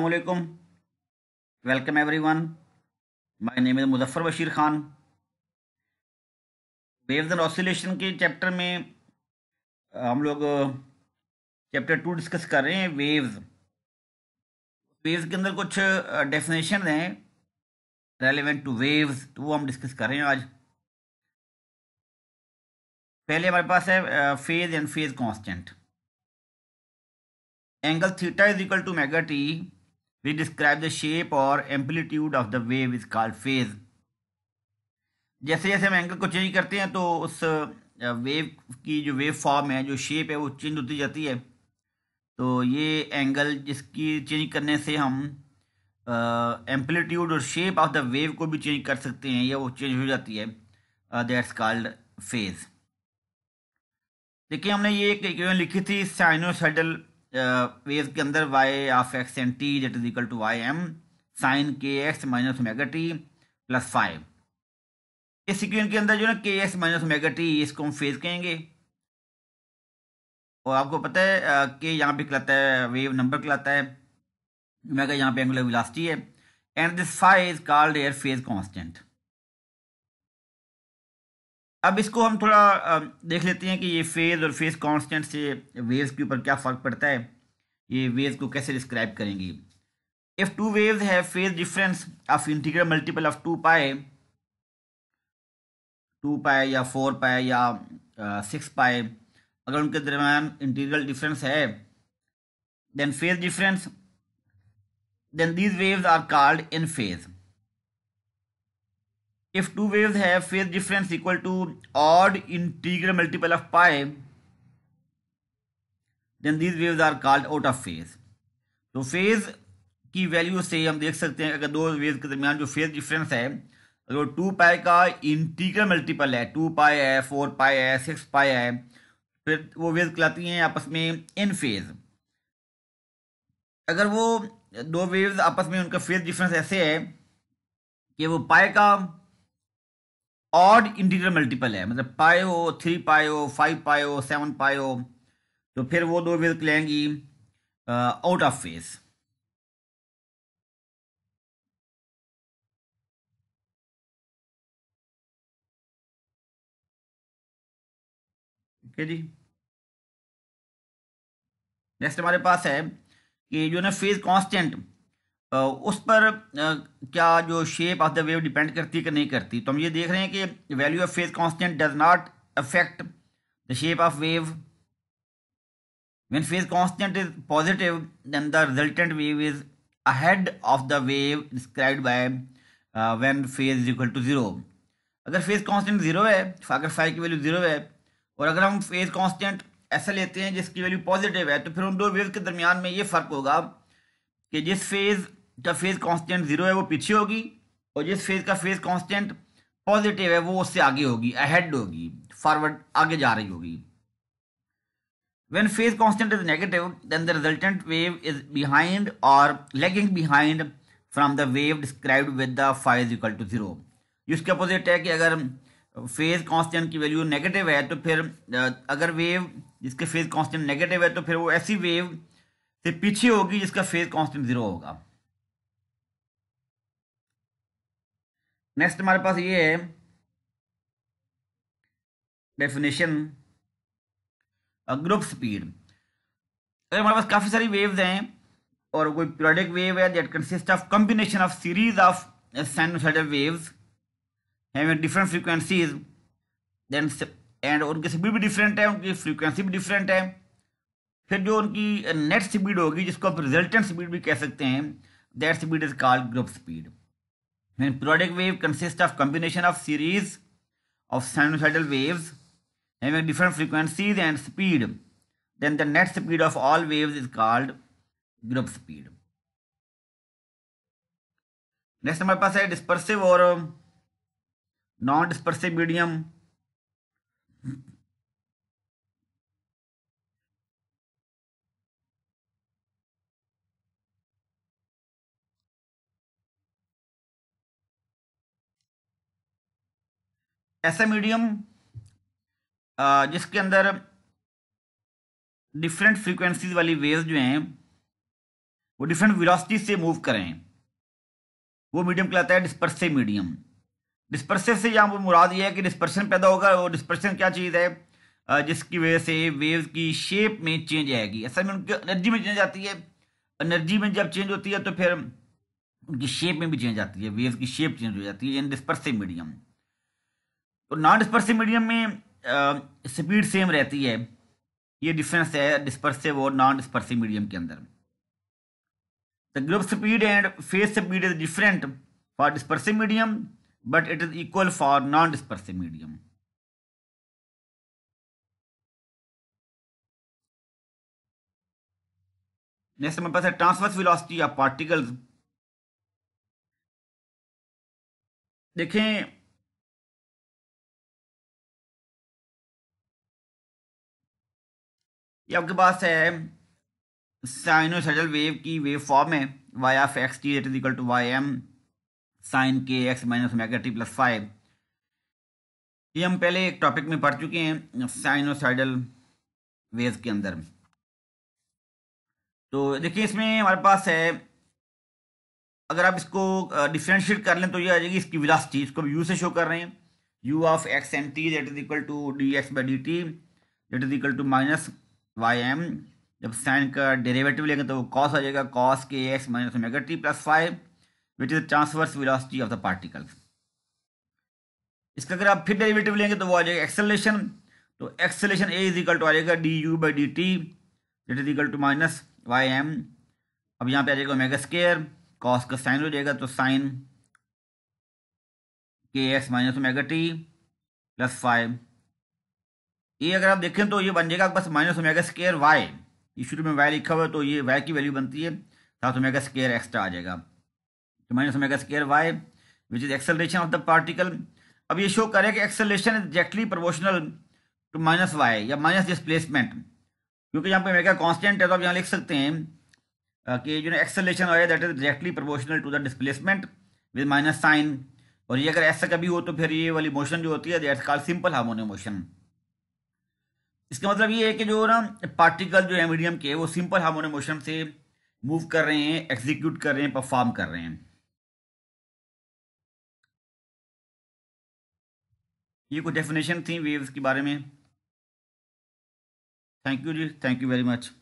अलकुम welcome one my name is Muzaffar Bashir Khan waves and oscillation के chapter में uh, हम लोग चैप्टर टू डिस्कस कर रहे हैं वेव्स वेव्स के अंदर कुछ डेफिनेशन uh, हैं रेलिवेंट टू वेव्स तो वो हम डिस्कस कर रहे हैं आज पहले हमारे पास है phase and phase constant angle theta is equal to omega T We describe the shape or amplitude of the wave is called phase. जैसे जैसे हम एंगल को चेंज करते हैं तो उस वेव की जो वेव फॉर्म है जो शेप है वो चेंज होती जाती है तो ये एंगल जिसकी चेंज करने से हम एम्पलीट्यूड और शेप ऑफ द वेव को भी चेंज कर सकते हैं या वो चेंज हो जाती है दैट्स कॉल्ड फेज देखिए हमने ये एक इक्वेशन लिखी थी साइनोसाइडल वेव के अंदर Y of X and T जेट is equal to Y M sine K X minus omega T plus phi इस सिक्वेंस के अंदर जो ना के एक्स माइनस मेगा टी इसको हम फेज कहेंगे और आपको पता है के यहाँ पे कहलाता है वेव नंबर कहलाता है मेगा यहाँ पे एंगुलर विलासिटी है and this phi is called air phase constant अब इसको हम थोड़ा देख लेते हैं कि ये फेज़ और फेज़ कांस्टेंट से वेव्स के ऊपर क्या फ़र्क पड़ता है ये वेव्स को कैसे डिस्क्राइब करेंगी इफ़ टू वेव्स है phase difference of integral multiple of two pi two pi या फोर पाए या सिक्स पाए अगर उनके दरम्यान इंटीग्रल डिफरेंस है then phase difference then these waves are called in phase if two waves have phase difference equal to odd integer multiple of pi then these waves are called out of phase तो phase की value से हम देख सकते हैं अगर दो wave के दरमियान जो फेज डिफरेंस है अगर टू पाई का इंटीगर मल्टीपल है टू पाए है फोर पाए है सिक्स पाए है फिर वो वेव कहलाती हैं आपस में इन फेज अगर वो दो वेव्स आपस में उनका फेज डिफरेंस ऐसे है कि वो पाए का ऑड इंटीजर मल्टीपल है मतलब पायो थ्री पायो फाइव पायो सेवन पायो तो फिर वो दो विद लेंगी आउट ऑफ फेस जी नेक्स्ट हमारे पास है कि जो ना फेज कांस्टेंट उस पर क्या जो shape of the wave depend करती है कि नहीं करती तो हम ये देख रहे हैं कि value of phase constant does not affect the shape of wave when phase constant is positive than the resultant wave is ahead of the wave described by uh, phase is equal to zero अगर phase constant zero है अगर five की value zero है और अगर हम phase constant ऐसा लेते हैं जिसकी वैल्यू पॉजिटिव है तो फिर उन दो वेव के दरमियान में ये फर्क होगा कि जिस फेज जब फेज कांस्टेंट जीरो है वो पीछे होगी और जिस फेज का फेज कांस्टेंट पॉजिटिव है वो उससे आगे होगी अहेड होगी फॉरवर्ड आगे जा रही होगी when phase constant is negative then the resultant wave is behind और lagging behind from the wave describe with the phi equal to zero इसके अपोजिट है कि अगर फेज कांस्टेंट की वैल्यू नेगेटिव है तो फिर अगर वेव जिसके फेज कांस्टेंट नेगेटिव है तो फिर वो ऐसी वेव से पीछे होगी जिसका फेज कांस्टेंट जीरो होगा नेक्स्ट हमारे पास ये है डेफिनेशन ग्रुप स्पीड तो हमारे पास काफ़ी सारी वेव्स हैं और कोई पीरियडिक वेव है that consist of combination of series of sinusoidal waves having different frequencies then and उनकी स्पीड भी डिफरेंट है उनकी फ्रीक्वेंसी भी डिफरेंट है फिर जो उनकी नेट स्पीड होगी जिसको आप रिजल्टेंट स्पीड भी कह सकते हैं that speed is called group speed Then periodic wave consists of combination of series of sinusoidal waves having different frequencies and speed. Then the net speed of all waves is called group speed. Next हमारे pass है dispersive or um, non-dispersive medium. ऐसा medium जिसके अंदर different frequencies वाली waves जो हैं वो different velocity से मूव करें वो मीडियम कहलाता है डिस्पर्सिव मीडियम डिस्पर्सिव से यहाँ मुराद ये है कि डिस्पर्सन पैदा होगा और डिस्पर्सन क्या चीज़ है जिसकी वजह से वेव्स की शेप में चेंज आएगी ऐसा में उनकी एनर्जी में चेंज आती है एनर्जी में जब चेंज होती है तो फिर उनकी शेप में भी चेंज आती है वेव्स की शेप चेंज हो जाती है इन डिस्पर्सिव मीडियम तो नॉन डिस्पर्सिव मीडियम में स्पीड सेम रहती है ये डिफरेंस है डिस्पर्सिव और नॉन डिस्पर्सिव मीडियम के अंदर the group speed and phase speed is different for dispersive medium but it is equal for non dispersive medium next हमारे पास है ट्रांसवर्स वेलोसिटी ऑफ पार्टिकल्स देखें ये आपके पास है साइनोसाइडल वेव की वेव फॉर्म है Y F X T it is equal to Y M sine K X minus omega T plus phi ये हम पहले एक टॉपिक में पढ़ चुके हैं साइनोसाइडल वेव के अंदर तो देखिए इसमें हमारे पास है अगर आप इसको डिफ्रेंशिएट कर लें तो ये आ जाएगी इसकी विलासिटी इसको यू से शो कर रहे हैं U of X M T that is equal to D X by D T that is equal to minus Y M जब साइन का डेरिवेटिव लेंगे तो वो कॉस आ जाएगा cos K X minus omega T plus phi which is transverse velocity of the particle इसका अगर आप फिर डेरिवेटिव लेंगे तो वो आ जाएगा एक्सेलेशन तो acceleration A is equal to आ जाएगा D U by D T it is equal to minus Y M अब यहाँ पे आ जाएगा ओमेगा स्केयर कॉस का साइन हो जाएगा तो sine K X minus omega T plus phi ये अगर आप देखें तो ये बन जाएगा बस माइनस ओमेगा स्केयर वाई ये शुरू में वाई लिखा हुआ है तो ये वाई की वैल्यू बनती है साथ ओमेगा स्केयर एक्स्ट्रा आ जाएगा तो minus omega square Y which is acceleration of the particle अब ये शो करे कि acceleration is directly proportional to minus Y या माइनस डिस्प्लेसमेंट क्योंकि यहाँ पे ओमेगा कॉन्स्टेंट है तो आप यहाँ लिख सकते हैं कि जो एक्सेलरेशन हो that is directly proportional to the displacement with minus sine और ये अगर ऐसा कभी हो तो फिर ये वाली मोशन जो होती है that's called simple harmonic motion इसका मतलब ये है कि जो ना पार्टिकल जो है मीडियम के वो सिंपल हार्मोनिक मोशन से मूव कर रहे हैं एग्जीक्यूट कर रहे हैं परफॉर्म कर रहे हैं ये कुछ डेफिनेशन थी वेव्स के बारे में thank you ji thank you very much